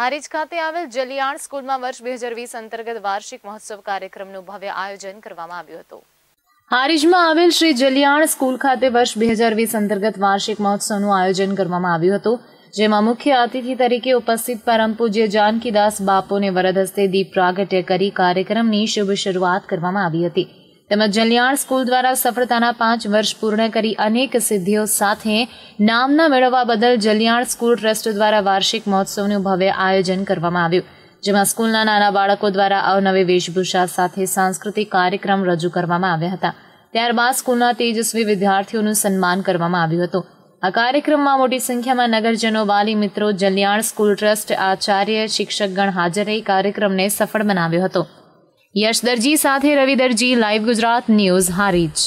હારીજ ખાતે આવેલ જલિયાણ સ્કૂલમાં વર્ષ બે હજાર વીસ અંતર્ગત વાર્ષિક મહોત્સવ કાર્યક્રમનું ભવ્ય આયોજન કરવામાં આવ્યું હતું હારીજમાં આવેલ શ્રી જલિયાણ સ્કૂલ ખાતે વર્ષ બે હજાર વીસ અંતર્ગત વાર્ષિક મહોત્સવનું આયોજન કરવામાં આવ્યું હતું જેમાં મુખ્ય અતિથિ તરીકે ઉપસ્થિત પરમ પૂજ્ય જાનકીદાસ બાપોને વરદ હસ્તે દીપ પ્રાગટ્ય કરી કાર્યક્રમની શુભ શરૂઆત કરવામાં આવી હતી તેમજ જલિયાણ સ્કૂલ દ્વારા સફળતાના પાંચ વર્ષ પૂર્ણ કરી અનેક સિદ્ધિઓ સાથે નામના મેળવવા બદલ જલિયાણ સ્કૂલ ટ્રસ્ટ દ્વારા વાર્ષિક મહોત્સવનું ભવ્ય આયોજન કરવામાં આવ્યું જેમાં સ્કૂલના નાના બાળકો દ્વારા અવનવી વેશભૂષા સાથે સાંસ્કૃતિક કાર્યક્રમ રજૂ કરવામાં આવ્યા હતા ત્યારબાદ સ્કૂલના તેજસ્વી વિદ્યાર્થીઓનું સન્માન કરવામાં આવ્યું હતું આ કાર્યક્રમમાં મોટી સંખ્યામાં નગરજનો વાલી મિત્રો જલિયાણ સ્કૂલ ટ્રસ્ટ આચાર્ય શિક્ષકગણ હાજર રહી કાર્યક્રમને સફળ બનાવ્યો હતો યશ દરજી સાથે રવિ દરજી લાઈવ ગુજરાત ન્યૂઝ હારીજ